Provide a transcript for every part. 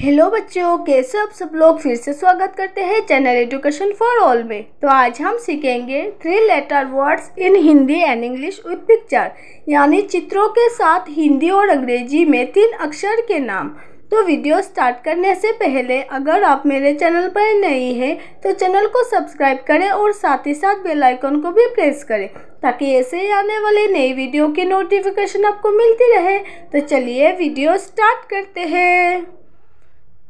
hello बच्चों कैसे आप सब लोग फिर से स्वागत करते हैं चैनल एजुकेशन फॉर ऑल में तो आज हम सीखेंगे three letter words in Hindi and English with picture यानी चित्रों के साथ हिंदी और अंग्रेजी में तीन अक्षर के नाम तो वीडियो स्टार्ट करने से पहले अगर आप मेरे चैनल पर नए हैं तो चैनल को सब्सक्राइब करें और साथ ही साथ बेल आइकन को भी प्रेस करें ताकि ऐसे ही आने वाले नई वीडियो की नोटिफिकेशन आपको मिलती रहे तो चलिए वीडियो स्टार्ट करते हैं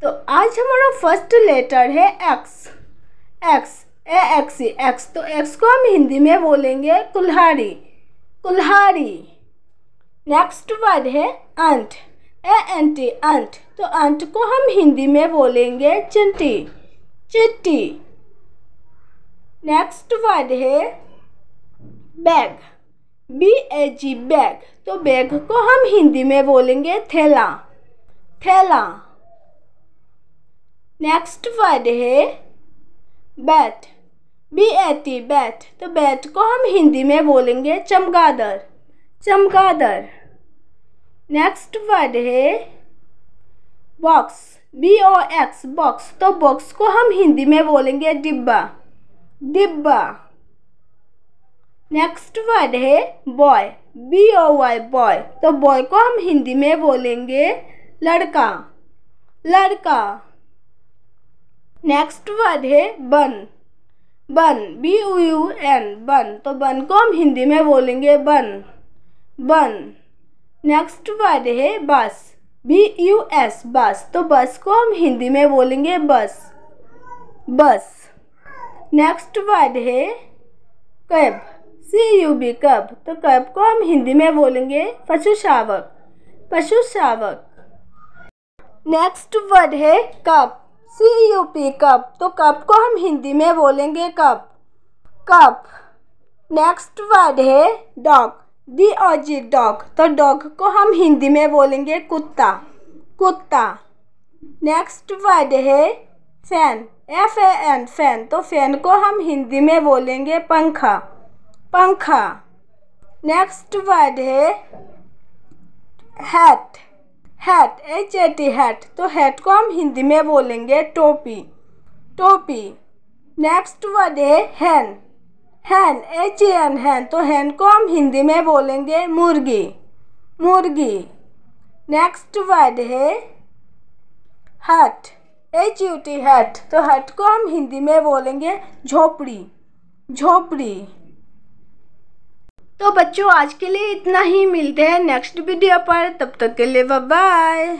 तो आज हमारा फर्स्ट लेटर है X X A X X तो एक्स को हम हिंदी में बोलेंगे कुल्हाड़ी कुल्हाड़ी नेक्स्ट वर्ड है अंट ए एन टी अंट तो अंट को हम हिंदी में बोलेंगे चिंटी चिट्टी नेक्स्ट वर्ड है bag B A G bag तो बैग को हम हिंदी में बोलेंगे थैला थैला नेक्स्ट वर्ड है बैट बी टी बैट तो बैट को हम हिंदी में बोलेंगे चमगादर चमगादर नेक्स्ट वर्ड है box B O X box तो बॉक्स को हम हिंदी में बोलेंगे डिब्बा डिब्बा नेक्स्ट वर्ड है boy B O Y boy तो बॉय को हम हिंदी में बोलेंगे लड़का लड़का नेक्स्ट वर्ड है बन बन बी यू यू एन बन तो बन को हम हिंदी में बोलेंगे बन बन नेक्स्ट वर्ड है बस बी यू एस बस तो बस को हम हिंदी में बोलेंगे बस बस नेक्स्ट वर्ड है cub C U B cub तो कैब को हम हिंदी में बोलेंगे पशु शावक पशु शावक नेक्स्ट वर्ड है cup C U P cup तो कप को हम हिंदी में बोलेंगे कप कप नेक्स्ट वर्ड है dog D O G dog तो डॉग को हम हिंदी में बोलेंगे कुत्ता कुत्ता नेक्स्ट वर्ड है fan F A N fan तो फैन को हम हिंदी में बोलेंगे पंखा पंखा नेक्स्ट वर्ड है hat hat H A T hat तो हैट को हम हिंदी में बोलेंगे टोपी टोपी नेक्स्ट वर्ड है हैन हैन एच ए एन हैन तो हैन को हम हिंदी में बोलेंगे मुर्गी मुर्गी नेक्स्ट वर्ड है हट एच यू टी हट तो हट को हम हिंदी में बोलेंगे झोपड़ी झोपड़ी तो बच्चों आज के लिए इतना ही मिलते हैं नेक्स्ट वीडियो पर तब तक के लिए बाय